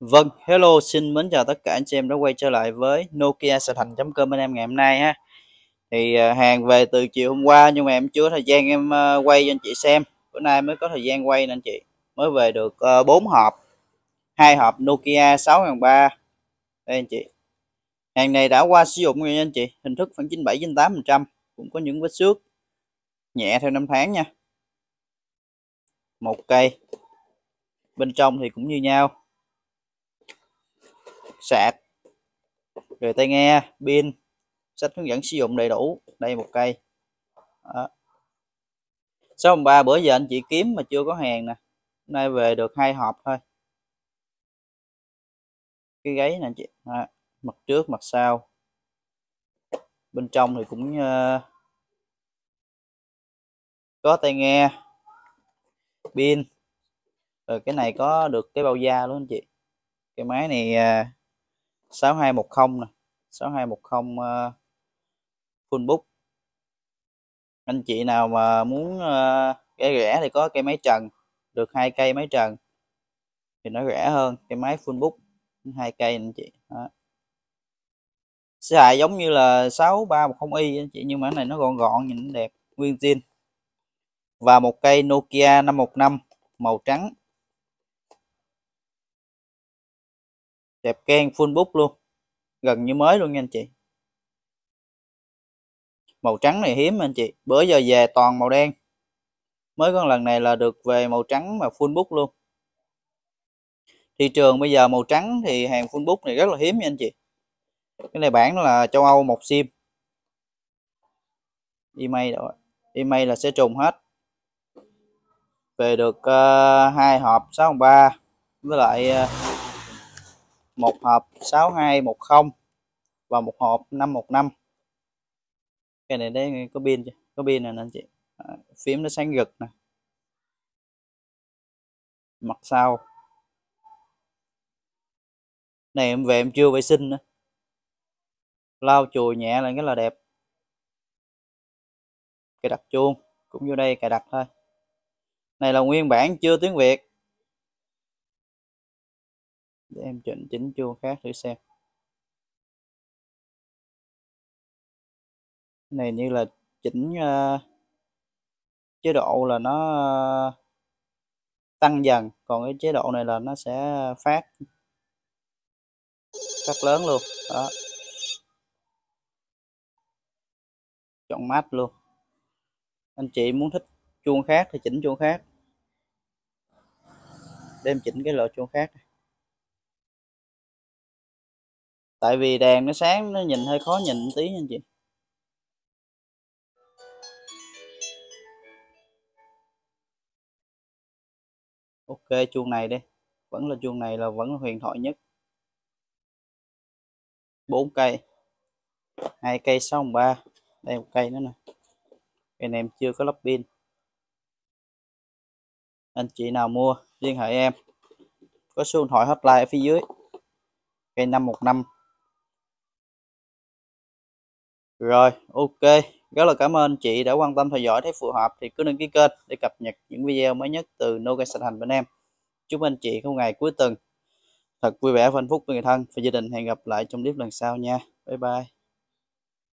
Vâng, hello, xin mến chào tất cả anh chị em đã quay trở lại với Nokia sài Thành.com bên em ngày hôm nay ha. Thì à, hàng về từ chiều hôm qua nhưng mà em chưa thời gian em à, quay cho anh chị xem. Bữa nay mới có thời gian quay nè anh chị. Mới về được 4 à, hộp. hai hộp Nokia 6003. Đây anh chị. Hàng này đã qua sử dụng rồi nha anh chị. Hình thức khoảng 97 98%, cũng có những vết xước nhẹ theo năm tháng nha. Một cây. Bên trong thì cũng như nhau sạc rồi tai nghe pin sách hướng dẫn sử dụng đầy đủ đây một cây đó. ba bữa giờ anh chị kiếm mà chưa có hàng nè hôm nay về được hai hộp thôi cái gáy nè chị đó. mặt trước mặt sau bên trong thì cũng uh, có tai nghe pin rồi cái này có được cái bao da luôn anh chị cái máy này uh, 6210 nè 6210 uh, full book anh chị nào mà muốn uh, cái rẻ thì có cây máy trần được hai cây máy trần thì nó rẻ hơn cái máy full book hai cây anh chị đó. xài giống như là 6310i anh chị nhưng mà cái này nó gọn gọn nhìn nó đẹp nguyên zin và một cây Nokia 515 màu trắng Đẹp can full bút luôn. Gần như mới luôn nha anh chị. Màu trắng này hiếm anh chị. Bữa giờ về toàn màu đen. Mới con lần này là được về màu trắng mà full bút luôn. Thị trường bây giờ màu trắng thì hàng full bút này rất là hiếm nha anh chị. Cái này bản là châu Âu một sim. Email rồi. Email là sẽ trùng hết về được uh, hai hộp 613 với lại uh, một hộp 6210 và một hộp 515 cái này đấy có pin chưa có pin này nè anh chị à, phím nó sáng rực nè mặt sau này em về em chưa vệ sinh nữa lau chùi nhẹ là cái là đẹp cài đặt chuông cũng vô đây cài đặt thôi này là nguyên bản chưa tiếng việt để em chọn chỉnh chuông khác thử xem này như là chỉnh uh, chế độ là nó uh, tăng dần còn cái chế độ này là nó sẽ phát phát lớn luôn đó chọn mát luôn anh chị muốn thích chuông khác thì chỉnh chuông khác đem chỉnh cái loại chuông khác này. tại vì đèn nó sáng nó nhìn hơi khó nhìn tí anh chị ok chuông này đi vẫn là chuông này là vẫn là huyền thoại nhất bốn cây hai cây xong ba đây một cây nữa nè cây này em chưa có lắp pin anh chị nào mua liên hệ em có số điện thoại hotline ở phía dưới cây năm một năm rồi, ok. Rất là cảm ơn chị đã quan tâm theo dõi. Thấy phù hợp thì cứ đăng ký kênh để cập nhật những video mới nhất từ Noga Sạch Hành bên em. Chúc anh chị có ngày cuối tuần thật vui vẻ và hạnh phúc với người thân và gia đình. Hẹn gặp lại trong clip lần sau nha. Bye bye.